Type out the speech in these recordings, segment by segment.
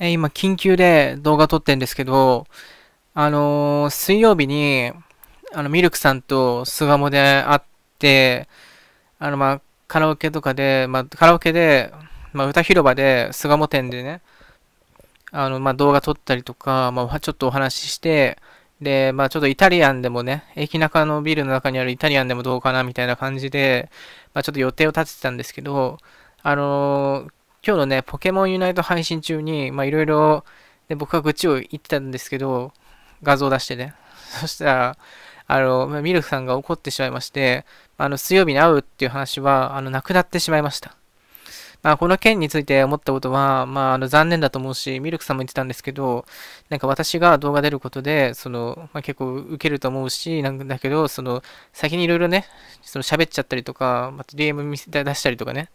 え今、緊急で動画撮ってんですけど、あのー、水曜日に、あの、ミルクさんと巣鴨で会って、あの、まあ、カラオケとかで、まあ、カラオケで、まあ、歌広場で、巣鴨店でね、あの、まあ、動画撮ったりとか、まあ、ちょっとお話しして、で、まあ、ちょっとイタリアンでもね、駅中のビルの中にあるイタリアンでもどうかな、みたいな感じで、まあ、ちょっと予定を立ててたんですけど、あのー、今日のね、ポケモンユナイト配信中に、まあいろいろ、で、僕は愚痴を言ってたんですけど、画像出してね。そしたら、あの、ミルクさんが怒ってしまいまして、あの、水曜日に会うっていう話は、あの、なくなってしまいました。まあ、この件について思ったことは、まあ、あの、残念だと思うし、ミルクさんも言ってたんですけど、なんか私が動画出ることで、その、まあ、結構受けると思うし、なんだけど、その、先にいろいろね、その喋っちゃったりとか、また DM 出したりとかね、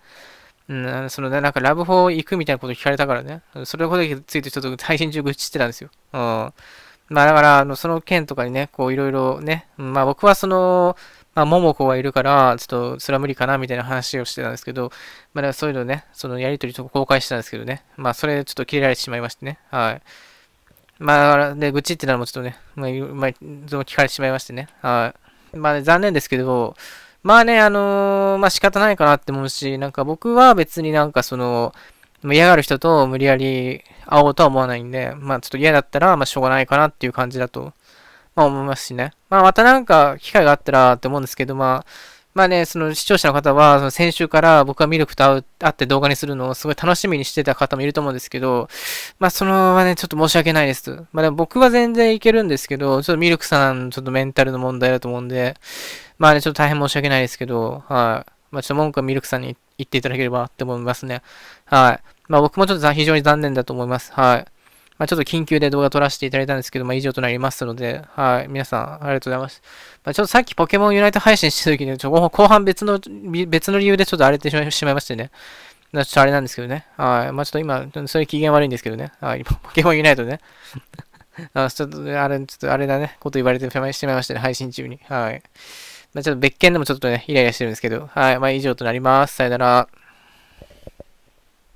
うん、その、なんかラブ4行くみたいなこと聞かれたからね。それほどについてちょっと配信中愚痴ってたんですよ。うん。まあだから、あの、その件とかにね、こういろいろね、まあ僕はその、まあ、桃子がいるから、ちょっと、それは無理かな、みたいな話をしてたんですけど、まあ、だからそういうのね、そのやりとりと公開してたんですけどね、まあ、それちょっと切れられてしまいましてね、はい。まあ、だから、で、愚痴ってなのもちょっとね、まあ、まあ、聞かれてしまいましてね、はい。まあ、残念ですけど、まあね、あのー、まあ仕方ないかなって思うし、なんか僕は別になんかその、嫌がる人と無理やり会おうとは思わないんで、まあちょっと嫌だったら、まあしょうがないかなっていう感じだと、まあ思いますしね。まあまたなんか機会があったらって思うんですけど、まあ、まあね、その視聴者の方は、その先週から僕はミルクと会う、会って動画にするのをすごい楽しみにしてた方もいると思うんですけど、まあそのままね、ちょっと申し訳ないです。まあでも僕は全然いけるんですけど、ちょっとミルクさん、ちょっとメンタルの問題だと思うんで、まあね、ちょっと大変申し訳ないですけど、はい。まあ、ちょっと文句はミルクさんに言っていただければって思いますね。はい。まあ、僕もちょっと非常に残念だと思います。はい。まあ、ちょっと緊急で動画撮らせていただいたんですけど、まあ、以上となりますので、はい。皆さん、ありがとうございます。まあ、ちょっとさっきポケモンユナイト配信してた時に、ちょ後半別の、別の理由でちょっと荒れてしまいましてね。ちょっとあれなんですけどね。はい。まあ、ちょっと今、そういう機嫌悪いんですけどね。はい。ポケモンユナイトね。あちょっと、あれ、ちょっとあれだね。こと言われてしまいましたね。配信中に。はい。まあ、ちょっと別件でもちょっとね、イライラしてるんですけど、はい。まあ以上となります。さよなら。